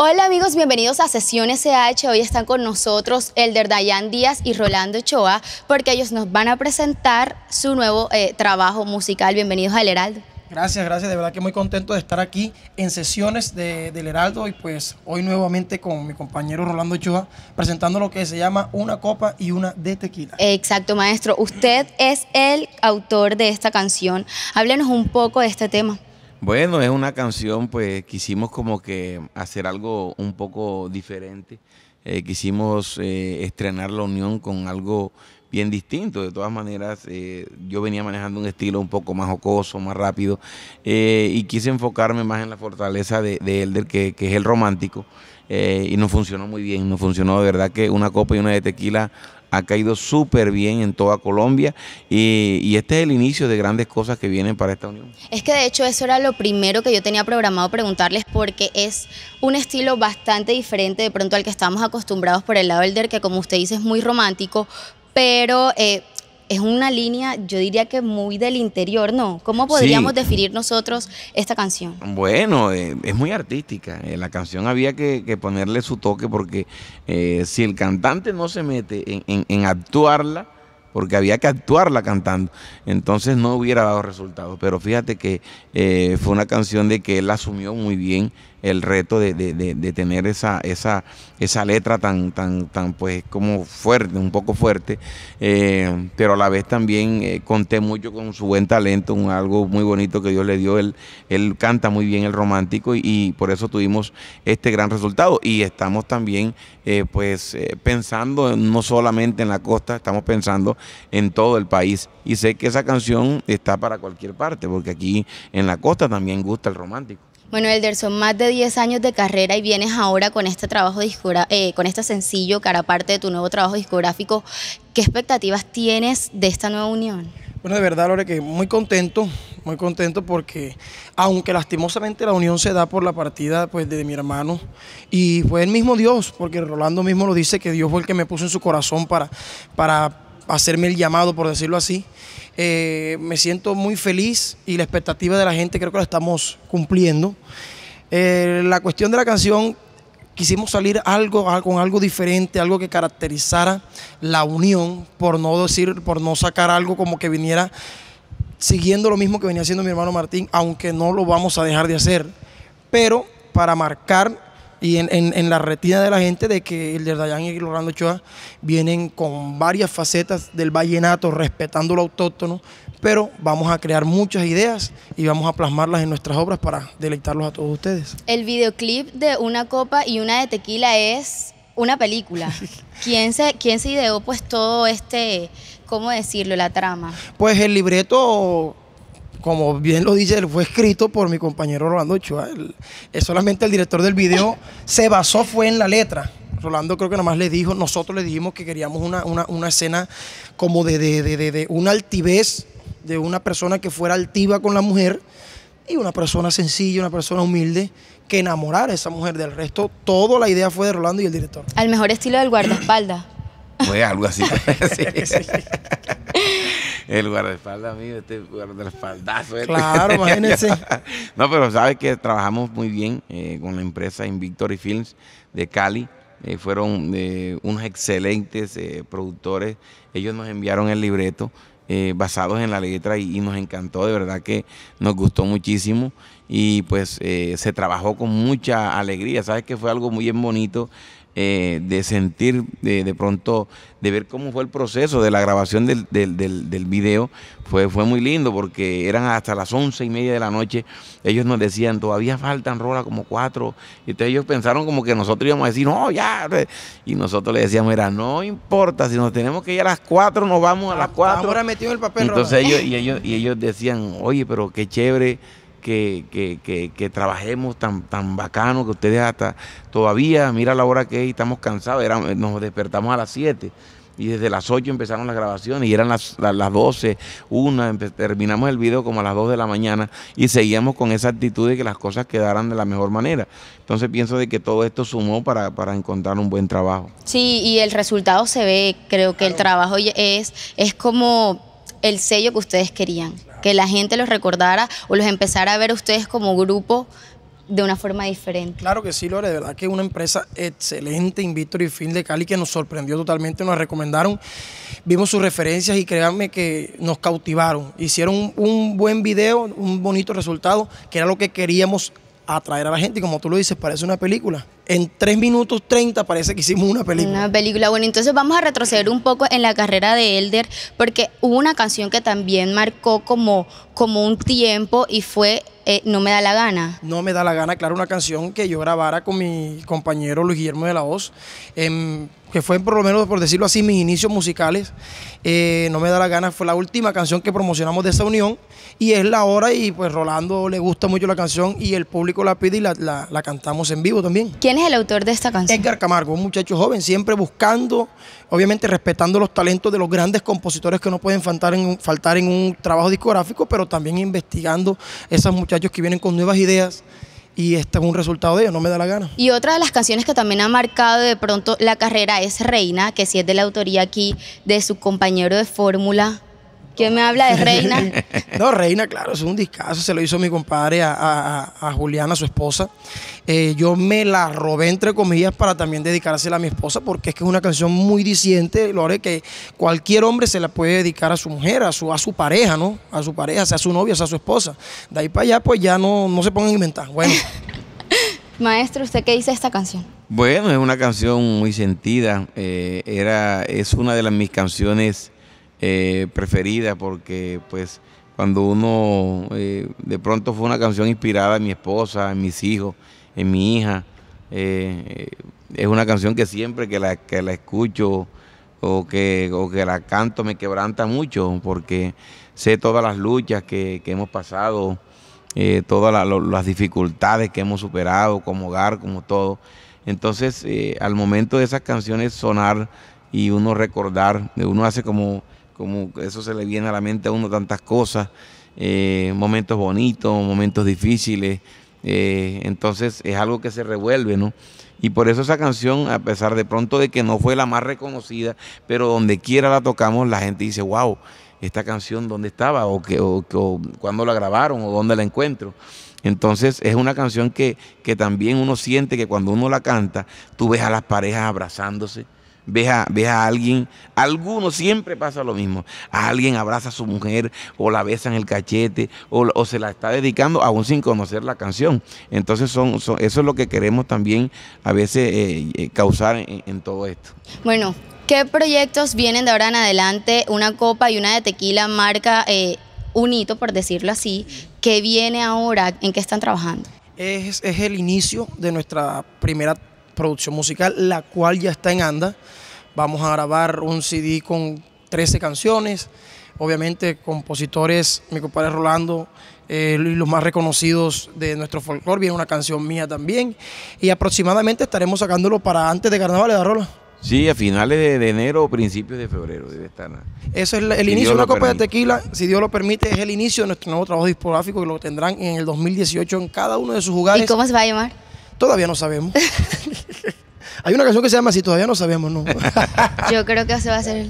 Hola amigos, bienvenidos a Sesiones Ch Hoy están con nosotros Elder Dayan Díaz y Rolando Choa porque ellos nos van a presentar su nuevo eh, trabajo musical. Bienvenidos al Heraldo. Gracias, gracias. De verdad que muy contento de estar aquí en sesiones de, del Heraldo y pues hoy nuevamente con mi compañero Rolando Ochoa presentando lo que se llama Una Copa y Una de Tequila. Exacto, maestro. Usted es el autor de esta canción. Háblenos un poco de este tema. Bueno, es una canción, pues quisimos como que hacer algo un poco diferente. Eh, quisimos eh, estrenar la unión con algo bien distinto. De todas maneras, eh, yo venía manejando un estilo un poco más jocoso, más rápido, y quise enfocarme más en la fortaleza de, Elder, que, es el romántico, y nos funcionó muy bien, nos funcionó de verdad que una copa y una de tequila ha caído súper bien en toda Colombia y, este es el inicio de grandes cosas que vienen para esta unión. Es que de hecho eso era lo primero que yo tenía programado preguntarles porque es un estilo bastante diferente de pronto al que estamos acostumbrados por el lado del que como usted dice es muy romántico, pero eh, es una línea, yo diría que muy del interior, ¿no? ¿Cómo podríamos definir nosotros esta canción? Bueno, eh, es muy artística. Eh, la canción había que, ponerle su toque porque eh, si el cantante no se mete en, en actuarla, porque había que actuarla cantando. Entonces no hubiera dado resultados. Pero fíjate que eh, fue una canción de que él asumió muy bien el reto de, tener esa, esa, esa letra tan, tan, tan, pues, como fuerte, un poco fuerte, eh, pero a la vez también eh, conté mucho con su buen talento, un algo muy bonito que Dios le dio. Él, él canta muy bien el romántico y, por eso tuvimos este gran resultado. Y estamos también, pues, pensando no solamente en la costa, estamos pensando en todo el país. Y sé que esa canción está para cualquier parte, porque aquí en la costa también gusta el romántico. Bueno, son más de 10 años de carrera y vienes ahora con este trabajo eh, con este sencillo que hará parte de tu nuevo trabajo discográfico. ¿Qué expectativas tienes de esta nueva unión? Bueno, de verdad, Lore, que muy contento, muy contento porque aunque lastimosamente la unión se da por la partida pues, de mi hermano y fue el mismo Dios, porque Rolando mismo lo dice que Dios fue el que me puso en su corazón para, para hacerme el llamado, por decirlo así. Eh, me siento muy feliz y la expectativa de la gente creo que la estamos cumpliendo. Eh, la cuestión de la canción, quisimos salir algo, ah, con algo diferente, algo que caracterizara la unión, por no decir, por no sacar algo como que viniera siguiendo lo mismo que venía haciendo mi hermano Martín, aunque no lo vamos a dejar de hacer, pero para marcar y en, la retina de la gente de que el de Dayan y el Orlando Ochoa vienen con varias facetas del vallenato, respetando lo autóctono, pero vamos a crear muchas ideas y vamos a plasmarlas en nuestras obras para deleitarlos a todos ustedes. El videoclip de Una Copa y Una de Tequila es una película. ¿Quién se, quién se ideó pues todo este, cómo decirlo, la trama? Pues el libreto como bien lo dice, fue escrito por mi compañero Rolando Ochoa. solamente el director del video se basó fue en la letra. Rolando creo que nomás le dijo, nosotros le dijimos que queríamos una, escena como de, de, una altivez, de una persona que fuera altiva con la mujer y una persona sencilla, una persona humilde que enamorara a esa mujer del resto. Toda la idea fue de Rolando y el director. Al mejor estilo del guardaespaldas. Fue algo así. el guardaespaldas mío, este guardaespaldazo. Este. Claro, imagínense. no, pero sabes que trabajamos muy bien eh, con la empresa Invictory Films de Cali. Eh, fueron eh, unos excelentes productores. Ellos nos enviaron el libreto basados en la letra y, nos encantó, de verdad que nos gustó muchísimo y pues se trabajó con mucha alegría. Sabes que fue algo muy bien bonito eh, de sentir de, de, pronto, de ver cómo fue el proceso de la grabación del, del, del, video, fue, fue muy lindo porque eran hasta las once y media de la noche, ellos nos decían, todavía faltan rola como cuatro, y entonces ellos pensaron como que nosotros íbamos a decir, no, ya, y nosotros les decíamos, era no importa, si nos tenemos que ir a las cuatro, nos vamos a ah, las cuatro. Ahora metió el papel. Entonces ellos, y ellos, y ellos decían, oye, pero qué chévere que, trabajemos tan, tan bacano, que ustedes hasta todavía, mira la hora que estamos cansados, nos despertamos a las 7 y desde las 8 empezaron las grabaciones y eran las, las, 12, 1, terminamos el video como a las 2 de la mañana y seguíamos con esa actitud de que las cosas quedaran de la mejor manera. Entonces pienso de que todo esto sumó para, para encontrar un buen trabajo. Sí, y el resultado se ve, creo que el trabajo es, es como el sello que ustedes querían, que la gente los recordara o los empezara a ver ustedes como grupo de una forma diferente. Claro que sí, Lore, de verdad que es una empresa excelente, y Film de Cali, que nos sorprendió totalmente, nos recomendaron, vimos sus referencias y créanme que nos cautivaron. Hicieron un buen video, un bonito resultado, que era lo que queríamos atraer a la gente y como tú lo dices, parece una película en 3 minutos 30 parece que hicimos una película. Una película. Bueno, entonces vamos a retroceder un poco en la carrera de Elder, porque hubo una canción que también marcó como, como un tiempo y fue eh, No me da la gana. No me da la gana, claro, una canción que yo grabara con mi compañero Luis Guillermo de la Voz. En... Em, que fue por lo menos, por decirlo así, mis inicios musicales. Eh, no me da la gana, fue la última canción que promocionamos de esa unión y es la hora y pues Rolando le gusta mucho la canción y el público la pide y la, cantamos en vivo también. ¿Quién es el autor de esta canción? Edgar Camargo, un muchacho joven, siempre buscando, obviamente respetando los talentos de los grandes compositores que no pueden faltar en, faltar en un trabajo discográfico, pero también investigando esos muchachos que vienen con nuevas ideas y este es un resultado de ella, no me da la gana. Y otra de las canciones que también ha marcado de pronto la carrera es Reina, que si es de la autoría aquí de su compañero de fórmula ¿Quién me habla de Reina? no, Reina, claro, es un discazo. Se lo hizo mi compadre a, a Juliana, su esposa. Eh, yo me la robé, entre comillas, para también dedicársela a mi esposa, porque es que es una canción muy Lo haré que cualquier hombre se la puede dedicar a su mujer, a su, a su pareja, ¿no? A su pareja, sea su novia, sea su esposa. De ahí para allá, pues ya no, no se pongan a inventar. Bueno. Maestro, ¿usted qué dice esta canción? Bueno, es una canción muy sentida. Eh, era, es una de las mis canciones eh, preferida porque pues cuando uno eh, de pronto fue una canción inspirada en mi esposa, en mis hijos, en mi hija. Eh, es una canción que siempre que la, que la escucho o que, o que la canto me quebranta mucho porque sé todas las luchas que, hemos pasado, todas las dificultades que hemos superado como hogar, como todo. Entonces, al momento de esas canciones sonar y uno recordar, uno hace como como eso se le viene a la mente a uno tantas cosas, eh, momentos bonitos, momentos difíciles, eh, entonces es algo que se revuelve, ¿no? Y por eso esa canción, a pesar de pronto de que no fue la más reconocida, pero donde quiera la tocamos, la gente dice, wow, esta canción dónde estaba, o, que, o, cuándo la grabaron, o dónde la encuentro. Entonces es una canción que, que también uno siente que cuando uno la canta, tú ves a las parejas abrazándose, Ve a, a alguien, alguno siempre pasa lo mismo, a alguien abraza a su mujer o la besa en el cachete o, se la está dedicando aún sin conocer la canción. Entonces son, eso es lo que queremos también a veces eh, eh, causar en, todo esto. Bueno, ¿Qué proyectos vienen de ahora en adelante? Una copa y una de tequila marca eh, un hito, por decirlo así. ¿Qué viene ahora? ¿En qué están trabajando? Es, es el inicio de nuestra primera producción musical, la cual ya está en anda. Vamos a grabar un CD con 13 canciones, obviamente compositores, mi compadre Rolando, eh, los más reconocidos de nuestro folclore, viene una canción mía también, y aproximadamente estaremos sacándolo para antes de Carnaval de Rola. Sí, a finales de, enero o principios de febrero debe estar. Eso es el, inicio de una copa de tequila, si Dios lo permite, es el inicio de nuestro nuevo trabajo discográfico que lo tendrán en el 2018 en cada uno de sus lugares. ¿Y cómo se va a llamar? Todavía no sabemos. Hay una canción que se llama si todavía no sabemos, ¿no? Yo creo que se va a hacer...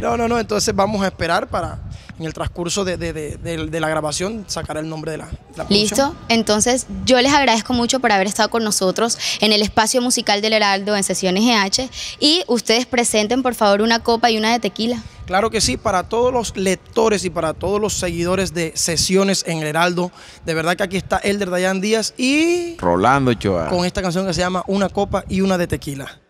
No, no, no, entonces vamos a esperar para en el transcurso de, la grabación sacar el nombre de la, la Listo, entonces yo les agradezco mucho por haber estado con nosotros en el espacio musical del Heraldo en Sesiones EH y ustedes presenten por favor una copa y una de tequila. Claro que sí, para todos los lectores y para todos los seguidores de Sesiones en el Heraldo, de verdad que aquí está Elder Dayan Díaz y... Rolando Choa. Con esta canción que se llama Una copa y una de tequila.